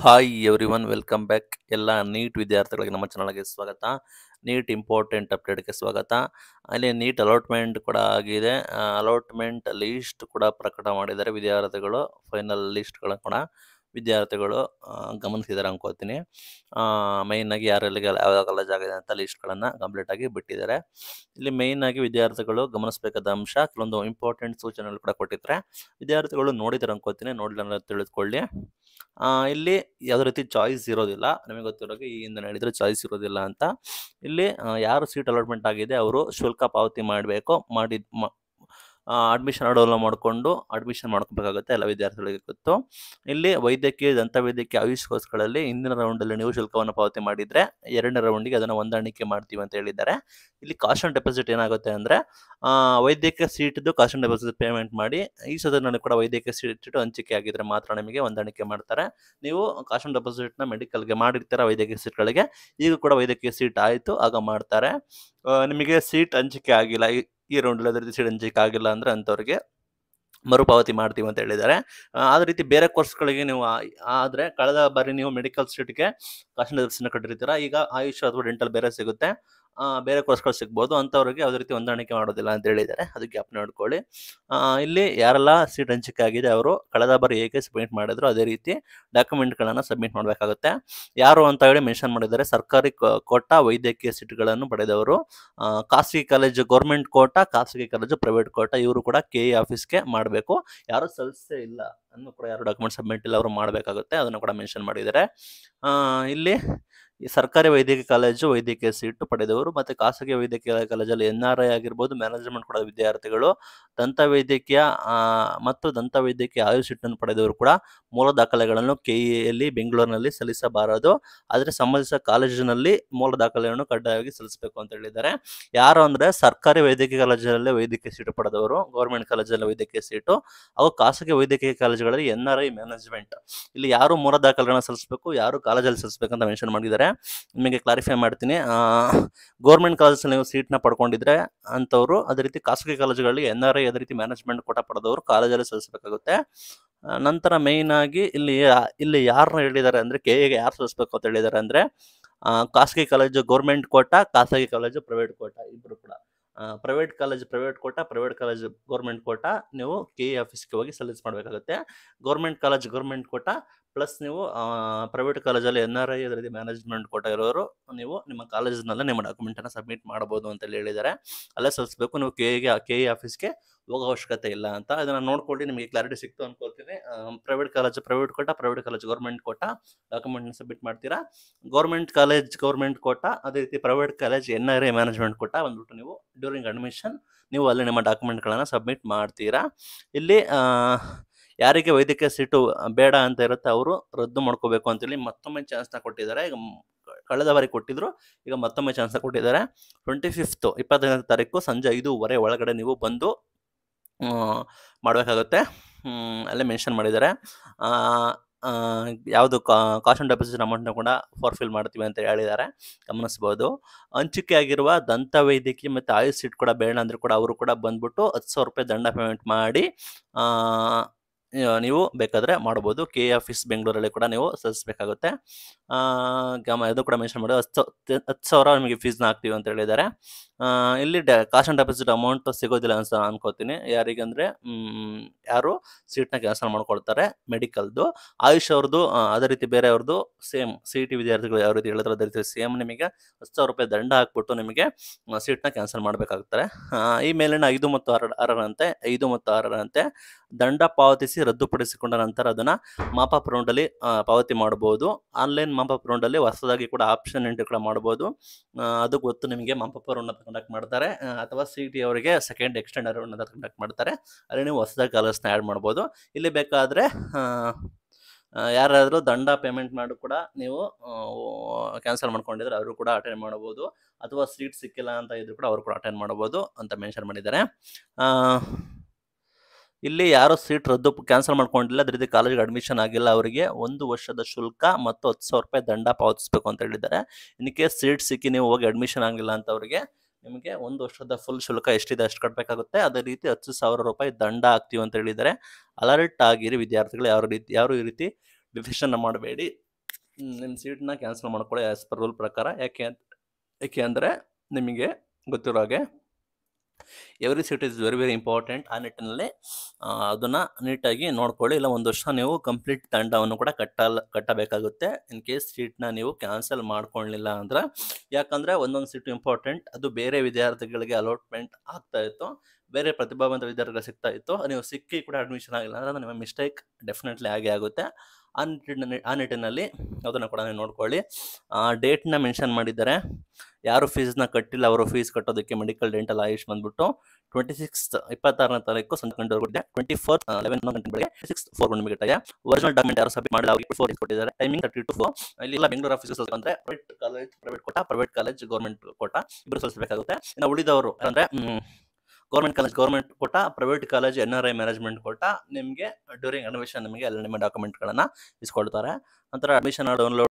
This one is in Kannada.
hi everyone welcome back ಎಲ್ಲ ನೀಟ್ ವಿದ್ಯಾರ್ಥಿಗಳಿಗೆ ನಮ್ಮ ಚಾನಲ್ಗೆ ಸ್ವಾಗತ ನೀಟ್ ಇಂಪಾರ್ಟೆಂಟ್ ಅಪ್ಡೇಟ್ಗೆ ಸ್ವಾಗತ ಅಲ್ಲಿ ನೀಟ್ ಅಲಾಟ್ಮೆಂಟ್ ಕೂಡ ಆಗಿದೆ ಅಲಾಟ್ಮೆಂಟ್ ಲೀಸ್ಟ್ ಕೂಡ ಪ್ರಕಟ ಮಾಡಿದ್ದಾರೆ ವಿದ್ಯಾರ್ಥಿಗಳು ಫೈನಲ್ ಲೀಸ್ಟ್ಗಳನ್ನು ಕೂಡ ವಿದ್ಯಾರ್ಥಿಗಳು ಗಮನಿಸಿದ್ದಾರೆ ಅನ್ಕೋತೀನಿ ಮೈನಾಗಿ ಯಾರೆಲ್ಲಿಗೆ ಯಾವ ಜಾಗ ಇದೆ ಅಂತ ಲಿಸ್ಟ್ಗಳನ್ನು ಕಂಪ್ಲೀಟಾಗಿ ಬಿಟ್ಟಿದ್ದಾರೆ ಇಲ್ಲಿ ಆಗಿ ವಿದ್ಯಾರ್ಥಿಗಳು ಗಮನಿಸಬೇಕಾದ ಅಂಶ ಕೆಲವೊಂದು ಇಂಪಾರ್ಟೆಂಟ್ ಸೂಚನೆಗಳು ಕೂಡ ಕೊಟ್ಟಿದ್ದಾರೆ ವಿದ್ಯಾರ್ಥಿಗಳು ನೋಡಿದ್ರೆ ಅನ್ಕೋತೀನಿ ನೋಡಿಲ್ಲ ತಿಳಿದುಕೊಳ್ಳಿ ಇಲ್ಲಿ ಯಾವುದೇ ರೀತಿ ಚಾಯ್ಸ್ ಇರೋದಿಲ್ಲ ನಮಗೆ ಗೊತ್ತಿರೋಕೆ ಈ ಹಿಂದೆ ನಡೆದರೆ ಚಾಯ್ಸ್ ಇರೋದಿಲ್ಲ ಅಂತ ಇಲ್ಲಿ ಯಾರು ಸೀಟ್ ಅಲಾಟ್ಮೆಂಟ್ ಆಗಿದೆ ಅವರು ಶುಲ್ಕ ಪಾವತಿ ಮಾಡಬೇಕು ಮ ಅಡ್ಮಿಷನ್ ಅಡೋಲ್ ಮಾಡಿಕೊಂಡು ಅಡ್ಮಿಷನ್ ಮಾಡ್ಕೋಬೇಕಾಗುತ್ತೆ ಎಲ್ಲ ವಿದ್ಯಾರ್ಥಿಗಳಿಗೆ ಗೊತ್ತು ಇಲ್ಲಿ ವೈದ್ಯಕೀಯ ದಂತ ವೈದ್ಯಕೀಯ ಆಯುಷ್ ಕೋರ್ಸ್ಗಳಲ್ಲಿ ಇಂದಿನ ರೌಂಡಲ್ಲಿ ನೀವು ಶುಲ್ಕವನ್ನು ಪಾವತಿ ಮಾಡಿದರೆ ಎರಡನೇ ರೌಂಡಿಗೆ ಅದನ್ನು ಹೊಂದಾಣಿಕೆ ಮಾಡ್ತೀವಿ ಅಂತ ಹೇಳಿದ್ದಾರೆ ಇಲ್ಲಿ ಕಾಸ್ಟ್ ಆನ್ ಡೆಪಾಸಿಟ್ ಏನಾಗುತ್ತೆ ಅಂದರೆ ವೈದ್ಯಕೀಯ ಸೀಟ್ದು ಕಾಸ್ಟ್ ಆನ್ ಡೆಪಾಸಿಟ್ ಪೇಮೆಂಟ್ ಮಾಡಿ ಈ ಸದನಲ್ಲಿ ಕೂಡ ವೈದ್ಯಕೀಯ ಸೀಟ್ ಹಂಚಿಕೆ ಆಗಿದ್ರೆ ಮಾತ್ರ ನಿಮಗೆ ಹೊಂದಾಣಿಕೆ ಮಾಡ್ತಾರೆ ನೀವು ಕಾಸ್ಟ್ ಆನ್ ಡೆಪಾಸಿಟ್ನ ಮೆಡಿಕಲ್ಗೆ ಮಾಡಿರ್ತೀರ ವೈದ್ಯಕೀಯ ಸೀಟ್ಗಳಿಗೆ ಈಗ ಕೂಡ ವೈದ್ಯಕೀಯ ಸೀಟ್ ಆಯಿತು ಆಗ ಮಾಡ್ತಾರೆ ನಿಮಗೆ ಸೀಟ್ ಹಂಚಿಕೆ ಆಗಿಲ್ಲ ಈ ರೌಂಡ್ ಅದೇ ರೀತಿ ಸಿಡಂಜಿಕ್ ಆಗಿಲ್ಲ ಅಂದ್ರೆ ಅಂತವ್ರಿಗೆ ಮರುಪಾವತಿ ಮಾಡ್ತೀವಿ ಅಂತ ಹೇಳಿದ್ದಾರೆ ಅದೇ ರೀತಿ ಬೇರೆ ಕೋರ್ಸ್ಗಳಿಗೆ ನೀವು ಆದರೆ ಕಳೆದ ಬಾರಿ ನೀವು ಮೆಡಿಕಲ್ ಸೀಟ್ಗೆ ಕಾಶ್ಮೀರ ದರ್ಶನ ಕಟ್ಟಿರ್ತೀರ ಈಗ ಆಯುಷ್ ಅಥವಾ ಡೆಂಟಲ್ ಬೇರೆ ಸಿಗುತ್ತೆ ಬೇರೆ ಕೋರ್ಸ್ಗಳು ಸಿಗ್ಬೋದು ಅಂಥವ್ರಿಗೆ ಯಾವುದೇ ರೀತಿ ಹೊಂದಾಣಿಕೆ ಮಾಡೋದಿಲ್ಲ ಅಂತ ಹೇಳಿದ್ದಾರೆ ಅದು ಗ್ಯಾಪ್ ನೋಡ್ಕೊಳ್ಳಿ ಇಲ್ಲಿ ಯಾರೆಲ್ಲ ಸೀಟ್ ಹಂಚಿಕೆ ಆಗಿದೆ ಅವರು ಕಳೆದ ಬಾರಿ ಹೇಗೆ ಸಬ್ಮಿಟ್ ಮಾಡಿದ್ರು ಅದೇ ರೀತಿ ಡಾಕ್ಯುಮೆಂಟ್ಗಳನ್ನು ಸಬ್ಮಿಟ್ ಮಾಡಬೇಕಾಗುತ್ತೆ ಯಾರು ಅಂತ ಹೇಳಿ ಮೆನ್ಷನ್ ಮಾಡಿದ್ದಾರೆ ಸರ್ಕಾರಿ ಕೋಟ ವೈದ್ಯಕೀಯ ಸೀಟ್ಗಳನ್ನು ಪಡೆದವರು ಖಾಸಗಿ ಕಾಲೇಜು ಗೌರ್ಮೆಂಟ್ ಕೋಟಾ ಖಾಸಗಿ ಕಾಲೇಜು ಪ್ರೈವೇಟ್ ಕೋಟ ಇವರು ಕೂಡ ಕೆ ಎ e ಆಫೀಸ್ಗೆ ಮಾಡಬೇಕು ಯಾರು ಸಲ್ಸೆ ಇಲ್ಲ ಅನ್ನು ಕೂಡ ಯಾರು ಡಾಕ್ಯುಮೆಂಟ್ ಸಬ್ಮಿಟ್ ಇಲ್ಲ ಅವರು ಮಾಡಬೇಕಾಗುತ್ತೆ ಅದನ್ನು ಕೂಡ ಮೆನ್ಷನ್ ಮಾಡಿದ್ದಾರೆ ಇಲ್ಲಿ ಸರ್ಕಾರಿ ವೈದ್ಯಕೀಯ ಕಾಲೇಜು ವೈದ್ಯಕೀಯ ಸೀಟು ಪಡೆದವರು ಮತ್ತು ಖಾಸಗಿ ವೈದ್ಯಕೀಯ ಕಾಲೇಜಲ್ಲಿ ಎನ್ ಆರ್ ಐ ಆಗಿರ್ಬೋದು ಮ್ಯಾನೇಜ್ಮೆಂಟ್ ಕೂಡ ವಿದ್ಯಾರ್ಥಿಗಳು ದಂತ ವೈದ್ಯಕೀಯ ಮತ್ತು ದಂತ ವೈದ್ಯಕೀಯ ಆಯು ಸೀಟನ್ನು ಪಡೆದವರು ಕೂಡ ಮೂಲ ದಾಖಲೆಗಳನ್ನು ಕೆಇಲ್ಲಿ e e ಬೆಂಗಳೂರಿನಲ್ಲಿ ಸಲ್ಲಿಸಬಾರದು ಆದರೆ ಸಂಬಂಧಿಸಿದ ಕಾಲೇಜಿನಲ್ಲಿ ಮೂಲ ದಾಖಲೆಗಳನ್ನು ಕಡ್ಡಾಯವಾಗಿ ಸಲ್ಲಿಸಬೇಕು ಅಂತ ಹೇಳಿದ್ದಾರೆ ಯಾರು ಅಂದರೆ ಸರ್ಕಾರಿ ವೈದ್ಯಕೀಯ ಕಾಲೇಜಿನಲ್ಲಿ ವೈದ್ಯಕೀಯ ಸೀಟು ಪಡೆದವರು ಗೌರ್ಮೆಂಟ್ ಕಾಲೇಜಲ್ಲಿ ವೈದ್ಯಕೀಯ ಸೀಟು ಹಾಗೂ ಖಾಸಗಿ ವೈದ್ಯಕೀಯ ಕಾಲೇಜು ಕಾಲೇಜುಗಳಲ್ಲಿ ಎನ್ ಆರ್ ಐ ಮ್ಯಾನೇಜ್ಮೆಂಟ್ ಇಲ್ಲಿ ಯಾರು ಮೂಲ ದಾಖಲೆಗಳನ್ನ ಸಲ್ಲಿಸಬೇಕು ಯಾರು ಕಾಲೇಜಲ್ಲಿ ಸಲ್ಲಿಸಬೇಕಂತ ಮೆನ್ಷನ್ ಮಾಡಿದ್ದಾರೆ ನಿಮಗೆ ಕ್ಲಾರಿಫೈ ಮಾಡ್ತೀನಿ ಗೌರ್ಮೆಂಟ್ ಕಾಲೇಜಲ್ಲಿ ನೀವು ಸೀಟ್ನ ಪಡ್ಕೊಂಡಿದ್ರೆ ಅಂಥವ್ರು ಅದೇ ರೀತಿ ಖಾಸಗಿ ಕಾಲೇಜುಗಳಲ್ಲಿ ಎನ್ ಆರ್ ಐ ಅದೇ ರೀತಿ ಮ್ಯಾನೇಜ್ಮೆಂಟ್ ಕೋಟ ಪಡೆದವರು ಕಾಲೇಜಲ್ಲಿ ಸಲ್ಲಿಸಬೇಕಾಗುತ್ತೆ ನಂತರ ಮೇಯ್ನ್ ಆಗಿ ಇಲ್ಲಿ ಇಲ್ಲಿ ಯಾರನ್ನ ಹೇಳಿದ್ದಾರೆ ಅಂದರೆ ಕೆ ಎಗೆ ಯಾರು ಸಲ್ಲಿಸಬೇಕು ಅಂತ ಹೇಳಿದ್ದಾರೆ ಅಂದರೆ ಖಾಸಗಿ ಕಾಲೇಜು ಗೌರ್ಮೆಂಟ್ ಕೋಟ ಖಾಸಗಿ ಕಾಲೇಜು ಪ್ರೈವೇಟ್ ಕೋಟ ಇಬ್ಬರು ಕೂಡ private college private quota private college government quota ನೀವು ಕೆ ಎ ಆಫೀಸ್ಗೆ ಹೋಗಿ ಸಲ್ಲಿಸ್ ಮಾಡಬೇಕಾಗುತ್ತೆ government college government quota plus ನೀವು ಪ್ರೈವೇಟ್ ಕಾಲೇಜಲ್ಲಿ ಎನ್ ಆರ್ ಐ ಅದರಲ್ಲಿ ಮ್ಯಾನೇಜ್ಮೆಂಟ್ ಕೋಟ ಇರೋರು ನೀವು ನಿಮ್ಮ ಕಾಲೇಜ್ನಲ್ಲೇ ನಿಮ್ಮ ಡಾಕ್ಯುಮೆಂಟನ್ನು ಸಬ್ಮಿಟ್ ಮಾಡ್ಬೋದು ಅಂತೇಳಿ ಹೇಳಿದ್ದಾರೆ ಅಲ್ಲೇ ಸಲ್ಲಿಸ್ಬೇಕು ನೀವು ಕೆ ಎಗೆ ಕೆ ಇ ಆಫೀಸ್ಗೆ ಹೋಗೋ ಅವಶ್ಯಕತೆ ಇಲ್ಲ ಅಂತ ಅದನ್ನು ನೋಡ್ಕೊಳ್ಳಿ ನಿಮಗೆ ಕ್ಲಾರಿಟಿ ಸಿಕ್ತು ಅನ್ಕೋತೀನಿ private college private quota private college government quota ಡಾಕ್ಯುಮೆಂಟ್ನ ಸಬ್ಮಿಟ್ ಮಾಡ್ತೀರಾ ಗೌರ್ಮೆಂಟ್ ಕಾಲೇಜ್ ಗೌರ್ಮೆಂಟ್ ಕೊಟ್ಟ ಅದೇ ರೀತಿ private college N R I management quota ಬಂದ್ಬಿಟ್ಟು ನೀವು ಡ್ಯೂರಿಂಗ್ ಅಡ್ಮಿಷನ್ ನೀವು ಅಲ್ಲಿ ನಿಮ್ಮ ಡಾಕ್ಯುಮೆಂಟ್ಗಳನ್ನು ಸಬ್ಮಿಟ್ ಮಾಡ್ತೀರಾ ಇಲ್ಲಿ ಯಾರಿಗೆ ವೈದ್ಯಕೀಯ ಸೀಟು ಬೇಡ ಅಂತ ಇರುತ್ತೆ ಅವರು ರದ್ದು ಮಾಡ್ಕೋಬೇಕು ಅಂತೇಳಿ ಮತ್ತೊಮ್ಮೆ ಚಾನ್ಸ್ನ ಕೊಟ್ಟಿದ್ದಾರೆ ಈಗ ಕಳೆದ ಬಾರಿ ಕೊಟ್ಟಿದ್ರು ಈಗ ಮತ್ತೊಮ್ಮೆ ಚಾನ್ಸ್ನ ಕೊಟ್ಟಿದ್ದಾರೆ ಟ್ವೆಂಟಿ ಫಿಫ್ತ್ ಇಪ್ಪತ್ತೈದನೇ ತಾರೀಕು ಸಂಜೆ ಐದೂವರೆ ಒಳಗಡೆ ನೀವು ಬಂದು ಮಾಡಬೇಕಾಗುತ್ತೆ ಅಲ್ಲೇ ಮೆನ್ಷನ್ ಮಾಡಿದ್ದಾರೆ ಯಾವುದು ಕಾಸ್ಟ್ ಆ್ಯಂಡ್ ಡೆಪಾಸಿಟ್ ಅಮೌಂಟ್ನ ಕೂಡ ಫಾರ್ಫಿಲ್ ಮಾಡ್ತೀವಿ ಅಂತ ಹೇಳಿದ್ದಾರೆ ಗಮನಿಸ್ಬೋದು ಹಂಚಿಕೆ ಆಗಿರುವ ದಂತ ವೈದ್ಯಕೀಯ ಮತ್ತು ಆಯುಷ್ ಸೀಟ್ ಕೂಡ ಬೇಡ ಅಂದರೆ ಕೂಡ ಅವರು ಕೂಡ ಬಂದ್ಬಿಟ್ಟು ಹತ್ತು ಸಾವಿರ ರೂಪಾಯಿ ದಂಡ ಪೇಮೆಂಟ್ ಮಾಡಿ ನೀವು ಬೇಕಾದರೆ ಮಾಡ್ಬೋದು ಕೆ ಆಫೀಸ್ ಬೆಂಗಳೂರಲ್ಲಿ ಕೂಡ ನೀವು ಸಲ್ಲಿಸಬೇಕಾಗುತ್ತೆ ಗಮ ಇದು ಕೂಡ ಮೆನ್ಷನ್ ಮಾಡಿ ಹತ್ತು ಹತ್ತು ಸಾವಿರ ನಿಮಗೆ ಫೀಸ್ನ ಹಾಕ್ತೀವಿ ಅಂತ ಹೇಳಿದ್ದಾರೆ ಇಲ್ಲಿ ಡ ಕಾಸ್ಟ್ ಆ್ಯಂಡ್ ಡೆಪಾಸಿಟ್ ಅಮೌಂಟ್ ಸಿಗೋದಿಲ್ಲ ಅಂತ ಅನ್ಕೋತೀನಿ ಯಾರಿಗಂದರೆ ಯಾರು ಸೀಟ್ನ ಕ್ಯಾನ್ಸಲ್ ಮಾಡ್ಕೊಳ್ತಾರೆ ಮೆಡಿಕಲ್ದು ಆಯುಷ್ ಅವ್ರದ್ದು ಅದೇ ರೀತಿ ಬೇರೆಯವ್ರದ್ದು ಸೇಮ್ ಸಿ ಟಿ e ವಿದ್ಯಾರ್ಥಿಗಳು ಯಾವ ರೀತಿ ಹೇಳಿದ್ರೆ ಅದೇ ರೀತಿ ಸೇಮ್ ನಿಮಗೆ ಹತ್ತು ಸಾವಿರ ರೂಪಾಯಿ ದಂಡ ಹಾಕ್ಬಿಟ್ಟು ನಿಮಗೆ ಸೀಟ್ನ ಕ್ಯಾನ್ಸಲ್ ಮಾಡಬೇಕಾಗ್ತಾರೆ ಈ ಮೇಲಿನ ಐದು ಮತ್ತು ಆರು ಆರರಂತೆ ಐದು ಮತ್ತು ಆರರಂತೆ ದಂಡ ಪಾವತಿಸಿ ರದ್ದುಪಡಿಸಿಕೊಂಡ ನಂತರ ಅದನ್ನು ಮಾಪ ಪ್ರೌಂಡಲ್ಲಿ ಪಾವತಿ ಮಾಡ್ಬೋದು ಆನ್ಲೈನ್ ಮಾಪ ಪ್ರೌಂಡಲ್ಲಿ ಹೊಸದಾಗಿ ಕೂಡ ಆಪ್ಷನ್ ಎಂಟ್ರಿ ಕೂಡ ಮಾಡ್ಬೋದು ಅದು ಗೊತ್ತು ನಿಮಗೆ ಮಾಪ ಕಂಡಕ್ಟ್ ಮಾಡ್ತಾರೆ ಅಥವಾ ಸಿ ಟಿ ಅವರಿಗೆ ಸೆಕೆಂಡ್ ಎಕ್ಸ್ಟೆಂಡ್ ಅರೌಂಡ್ನ ಕಂಡಕ್ಟ್ ಮಾಡ್ತಾರೆ ಅಲ್ಲಿ ನೀವು ಹೊಸದಾಗಿ ಕಲರ್ಸ್ನ ಆ್ಯಡ್ ಮಾಡ್ಬೋದು ಇಲ್ಲಿ ಬೇಕಾದರೆ ಯಾರಾದರೂ ದಂಡ ಪೇಮೆಂಟ್ ಮಾಡು ಕೂಡ ನೀವು ಕ್ಯಾನ್ಸಲ್ ಮಾಡ್ಕೊಂಡಿದ್ರೆ ಅವರು ಕೂಡ ಅಟೆಂಡ್ ಮಾಡ್ಬೋದು ಅಥವಾ ಸೀಟ್ ಸಿಕ್ಕಿಲ್ಲ ಅಂತ ಇದ್ರು ಕೂಡ ಅವರು ಕೂಡ ಅಟೆಂಡ್ ಮಾಡ್ಬೋದು ಅಂತ ಮೆನ್ಷನ್ ಮಾಡಿದ್ದಾರೆ ಇಲ್ಲಿ ಯಾರು ಸೀಟ್ ರದ್ದು ಕ್ಯಾನ್ಸಲ್ ಮಾಡ್ಕೊಂಡಿಲ್ಲ ಅದೇ ರೀತಿ ಕಾಲೇಜ್ಗೆ ಅಡ್ಮಿಷನ್ ಆಗಿಲ್ಲ ಅವರಿಗೆ ಒಂದು ವರ್ಷದ ಶುಲ್ಕ ಮತ್ತು ಹತ್ತು ಸಾವಿರ ರೂಪಾಯಿ ದಂಡ ಪಾವತಿಸಬೇಕು ಅಂತ ಹೇಳಿದ್ದಾರೆ ಇನ್ ಕೇಸ್ ಸೀಟ್ ಸಿಕ್ಕಿ ನೀವು ಹೋಗಿ ಅಡ್ಮಿಷನ್ ಆಗಿಲ್ಲ ಅಂತ ಅವರಿಗೆ ನಿಮಗೆ ಒಂದು ವರ್ಷದ ಫುಲ್ ಶುಲ್ಕ ಎಷ್ಟಿದೆ ಅಷ್ಟು ಕಟ್ಟಬೇಕಾಗುತ್ತೆ ಅದೇ ರೀತಿ ಹತ್ತು ಸಾವಿರ ರೂಪಾಯಿ ದಂಡ ಆಗ್ತೀವಿ ಅಂತ ಹೇಳಿದ್ದಾರೆ ಅಲರ್ಟ್ ಆಗಿರಿ ವಿದ್ಯಾರ್ಥಿಗಳು ಯಾವ ರೀತಿ ಯಾರು ಈ ರೀತಿ ಡಿಸಿಷನ್ ಮಾಡಬೇಡಿ ನಿಮ್ಮ ಸೀಟ್ನ ಕ್ಯಾನ್ಸಲ್ ಮಾಡ್ಕೊಳ್ಳಿ ಆಸ್ ಪರ್ ರೂಲ್ ಪ್ರಕಾರ ಯಾಕೆ ಯಾಕೆ ಅಂದರೆ ನಿಮಗೆ ಗೊತ್ತಿರೋ ಹಾಗೆ every seat is very very important ಆ ನಿಟ್ಟಿನಲ್ಲಿ ಅದನ್ನು ನೀಟಾಗಿ ನೋಡ್ಕೊಳ್ಳಿ ಇಲ್ಲ ಒಂದು ವರ್ಷ ನೀವು ಕಂಪ್ಲೀಟ್ ತಂಡವನ್ನು ಕೂಡ ಕಟ್ಟಲ್ಲ ಕಟ್ಟಬೇಕಾಗುತ್ತೆ ಇನ್ ಕೇಸ್ ಸೀಟ್ನ ನೀವು ಕ್ಯಾನ್ಸಲ್ ಮಾಡ್ಕೊಳ್ಳಿಲ್ಲ ಅಂದ್ರೆ ಯಾಕಂದರೆ ಒಂದೊಂದು ಸೀಟು ಇಂಪಾರ್ಟೆಂಟ್ ಅದು ಬೇರೆ ವಿದ್ಯಾರ್ಥಿಗಳಿಗೆ ಅಲಾಟ್ಮೆಂಟ್ ಆಗ್ತಾ ಇತ್ತು ಬೇರೆ ಪ್ರತಿಭಾವಂತ ವಿದ್ಯಾರ್ಥಿಗಳು ಸಿಗ್ತಾ ಇತ್ತು ನೀವು ಸಿಕ್ಕಿ ಕೂಡ ಅಡ್ಮಿಷನ್ ಆಗಿಲ್ಲ ಅಂದರೆ ನಿಮ್ಮ ಮಿಸ್ಟೇಕ್ ಡೆಫಿನೆಟ್ಲಿ ಆಗೇ ಆಗುತ್ತೆ ಆ ನಿಟ್ಟಿನಲ್ಲಿ ಆ ನಿಟ್ಟಿನಲ್ಲಿ ಅದನ್ನು ಕೂಡ ನೀವು ನೋಡ್ಕೊಳ್ಳಿ ಡೇಟ್ನ ಮೆನ್ಷನ್ ಮಾಡಿದ್ದಾರೆ ಯಾರು ಫೀಸ್ನ ಕಟ್ಟಿಲ್ಲ ಅವರು ಫೀಸ್ ಕಟ್ಟೋದಕ್ಕೆ ಮೆಡಿಕಲ್ ಡೆಂಟಲ್ ಆಯುಷ್ ಬಂದ್ಬಿಟ್ಟು ಟ್ವೆಂಟಿ ಸಿಕ್ಸ್ ಇಪ್ಪತ್ತಾರನೇ ತಾರೀಕು ಸಂಜೆ ಕಂಡು ಟ್ವೆಂಟಿ ಫೋರ್ ಲೆವೆನ್ ಗಂಟೆ ಬೆಳಗ್ಗೆ ಸಿಕ್ಸ್ ಫೋರ್ ಗಂಟೆ ಡಾಕ್ಯುಮೆಂಟ್ ಯಾರು ಸಬ್ಮಿಟ್ ಮಾಡಿಲ್ಲ ಫೋರ್ ಕೊಟ್ಟಿದ್ದಾರೆ ಟೈಮಿಂಗ್ ತರ್ಟಿ ಟು ಫೋರ್ ಎಲ್ಲ ಬೆಂಗಳೂರು ಆಫೀಸಸ್ ಅಂದ್ರೆ private college private quota private college government quota ಇಬ್ಬರು ಸಲ್ಲಿಸಬೇಕಾಗುತ್ತೆ ಇನ್ನು ಉಳಿದವರು ಅಂದ್ರೆ government college government quota private college N R I management quota ನಿಮಗೆ ಡ್ಯೂರಿಂಗ್ ಅಡ್ಮಿಷನ್ ನಿಮಗೆ ಎಲ್ಲ ನಿಮ್ಮ ಗಳನ್ನ ಇಸ್ಕೊಳ್ತಾರೆ ನಂತರ ಅಡ್ಮಿಷನ್ ಡೌನ್ಲೋಡ್